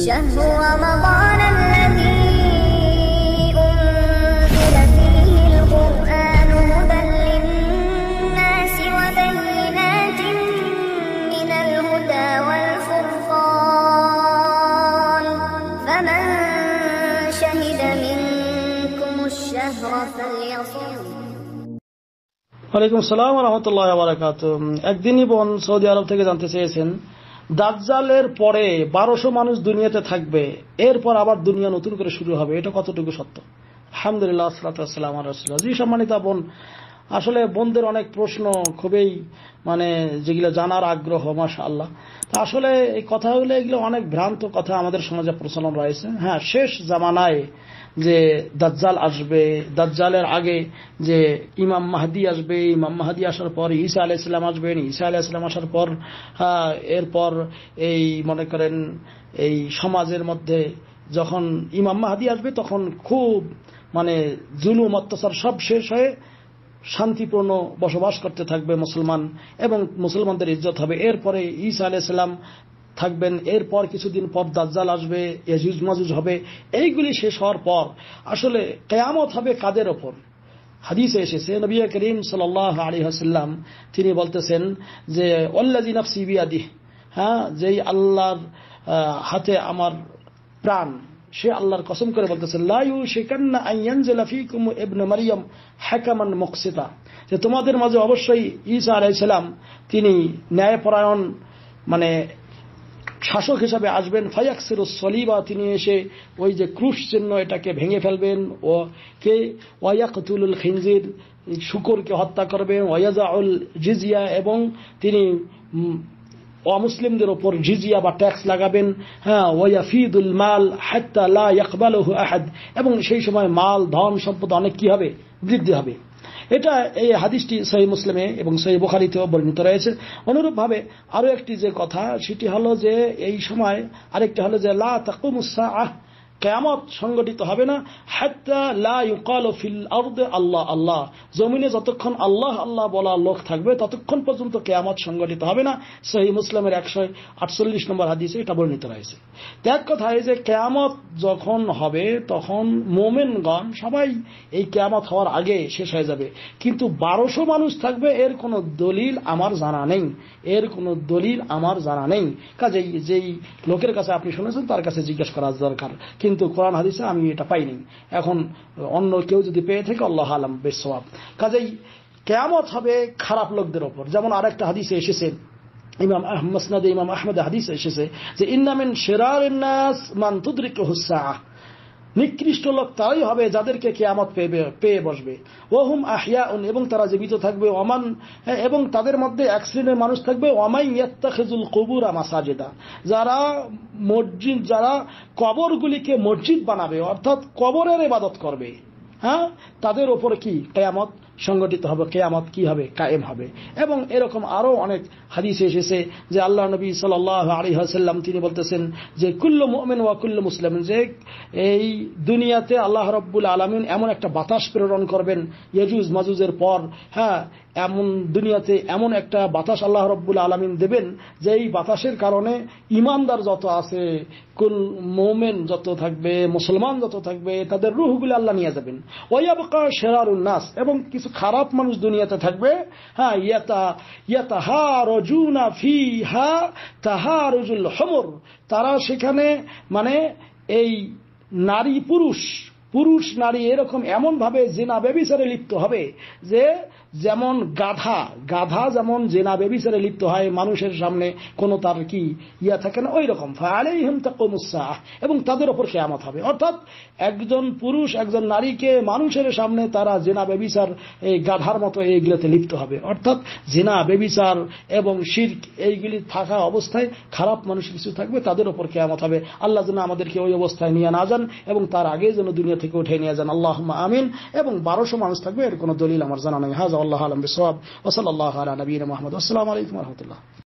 شهر رمضان الذي أنزل فيه القرآن هدى للناس وبينات من الهدى والفرقان فمن شهد منكم الشهر একদিনই বোন সৌদি আরব থেকে জানতে চেয়েছেন দাজ্জালের পরে বারোশো মানুষ দুনিয়াতে থাকবে এরপর আবার দুনিয়া নতুন করে শুরু হবে এটা কতটুকু সত্য আলহামদুলিল্লাহ জি সম্মানিত বোন আসলে বোনদের অনেক প্রশ্ন খুবই মানে যেগুলো জানার আগ্রহ মাসা আল্লাহ আসলে এই কথাগুলো এগুলো অনেক ভ্রান্ত কথা আমাদের সমাজে প্রচলন রয়েছে হ্যাঁ শেষ জামানায় যে দাজ্জাল আসবে দাজ্জালের আগে যে ইমাম মাহাদি আসবে ইমাম মাহাদি আসার পর ঈসা আলাহ ইসলাম আসবেন ঈসা আলাহ ইসলাম আসার পর এরপর এই মনে করেন এই সমাজের মধ্যে যখন ইমাম মাহাদি আসবে তখন খুব মানে জুলুম অত্যাচার সব শেষ হয়ে শান্তিপূর্ণ বসবাস করতে থাকবে মুসলমান এবং মুসলমানদের ইজ্জত হবে এরপরে ঈসা আলাইসাল্লাম থাকবেন এরপর কিছুদিন পর দাজ্জাল আসবে এজুজ মাজুজ হবে এইগুলি শেষ হওয়ার পর আসলে কেয়ামত হবে কাদের ওপর হাদিসে এসেছে নবী করিম সাল আলী হাসাল্লাম তিনি বলতেছেন যে অল্লাজি নফসি বিয়াদি হ্যাঁ যেই আল্লাহর হাতে আমার প্রাণ সে আল্লাহর কসম করে বলতেছে লাইউ শেখান্না মারিয়াম হ্যাকামান মকসিতা যে তোমাদের মাঝে অবশ্যই ইসা আলাইসালাম তিনি ন্যায়পরায়ণ মানে শাসক হিসাবে আসবেন ফায়াক্সির সলিবা তিনি এসে ওই যে ক্রুশ চিহ্ন এটাকে ভেঙে ফেলবেন ও কে ওয়াকুল খিনজির শুকুরকে হত্যা করবেন ওয়াজাউল জিজিয়া এবং তিনি অমুসলিমদের ওপর জিজিয়া বা ট্যাক্স লাগাবেন হ্যাঁ ওয়াফিদুল মাল হাত্তা লা ইয়াকবালহ আহাদ এবং সেই সময় মাল ধন সম্পদ অনেক কি হবে বৃদ্ধি হবে এটা এই হাদিসটি সহি মুসলিমে এবং সহি বোখারিতেও বর্ণিত রয়েছে অনুরূপভাবে আরও একটি যে কথা সেটি হলো যে এই সময় আরেকটি হলো যে লা তাকুমুসা আহ কেয়ামত সংগঠিত হবে না হাত্তা লা ফিল আর্দে আল্লাহ আল্লাহ জমিনে যতক্ষণ আল্লাহ আল্লাহ বলা লোক থাকবে ততক্ষণ পর্যন্ত কেয়ামত সংগঠিত হবে না সেই মুসলামের একশো আটচল্লিশ নম্বর হাদিসে এটা বর্ণিত রয়েছে ত্যাগ কথা এই যে কেয়ামত যখন হবে তখন মোমেনগণ সবাই এই কেয়ামত হওয়ার আগে শেষ হয়ে যাবে কিন্তু বারোশো মানুষ থাকবে এর কোন দলিল আমার জানা নেই এর কোন দলিল আমার জানা নেই কাজেই যেই লোকের কাছে আপনি শুনেছেন তার কাছে জিজ্ঞেস করা দরকার কিন্তু কোরআন হাদিসে আমি এটা পাইনি এখন অন্য কেউ যদি পেয়ে থাকে আল্লাহ আলম বেশ সবাব কাজেই কেয়ামত হবে খারাপ লোকদের ওপর যেমন আরেকটা হাদিসে এসেছে ইমাম মসনাদে ইমাম আহমদ হাদিস এসেছে যে ইন্নামিন শেরার ইন্নাস মান তুদ্রিক হুসাহ নিকৃষ্ট লোক তারাই হবে যাদেরকে কেয়ামত পেয়ে পেয়ে বসবে ওহুম আহিয়া এবং তারা জীবিত থাকবে অমান এবং তাদের মধ্যে এক শ্রেণীর মানুষ থাকবে অমাই ইয়াত্তাখেজুল কবুরা মাসাজেদা যারা মসজিদ যারা কবরগুলিকে মসজিদ বানাবে অর্থাৎ কবরের ইবাদত করবে হ্যাঁ তাদের ওপর কি কেয়ামত সংগঠিত হবে কেয়ামত কি হবে কায়েম হবে এবং এরকম আরও অনেক হাদিস এসেছে যে আল্লাহ নবী সাল আলী হাসাল্লাম তিনি বলতেছেন যে কুল্ল মোমেন ওয়া কুল্ল মুসলাম যে এই দুনিয়াতে আল্লাহ রব্বুল আলমিন এমন একটা বাতাস প্রেরণ করবেন ইয়াজুজ মাজুজের পর হ্যাঁ এমন দুনিয়াতে এমন একটা বাতাস আল্লাহ রব্বুল আলমিন দেবেন যে এই বাতাসের কারণে ইমানদার যত আছে কুল মোমেন যত থাকবে মুসলমান যত থাকবে তাদের রুহগুলি আল্লাহ নিয়ে যাবেন ওই আবকা সেরার উল্লাস এবং কিছু খারাপ মানুষ দুনিয়াতে থাকবে হ্যাঁ ইয়াতা ইয়াতা হা রজুনা ফি হা তাহা রজুল হমর তারা সেখানে মানে এই নারী পুরুষ পুরুষ নারী এরকম এমনভাবে জেনা ব্যবিচারে লিপ্ত হবে যে যেমন গাধা গাধা যেমন জেনা ব্যবিচারে লিপ্ত হয় মানুষের সামনে কোনো তার কি ইয়া থাকে না ওই রকম এবং তাদের ওপর কেয়ামত হবে অর্থাৎ একজন পুরুষ একজন নারীকে মানুষের সামনে তারা জেনা ব্যবিচার এই গাধার মতো এইগুলোতে লিপ্ত হবে অর্থাৎ জেনা ব্যবিচার এবং শির্ক এইগুলি থাকা অবস্থায় খারাপ মানুষ কিছু থাকবে তাদের ওপর কেয়ামত হবে আল্লাহ যেন আমাদেরকে ওই অবস্থায় নিয়ে না যান এবং তার আগে যেন দুনিয়া থেকে উঠে নিয়ে যান আল্লাহ আমিন এবং বারোশো মানুষ থাকবে এর কোন দলিল আমার জানা নেই হাজ আল্লাহ আলম বিসব ওসল আল্লাহ আলা নবীন মোহাম্মদ আসসালামু আলাইকুম রহমতুল্লাহ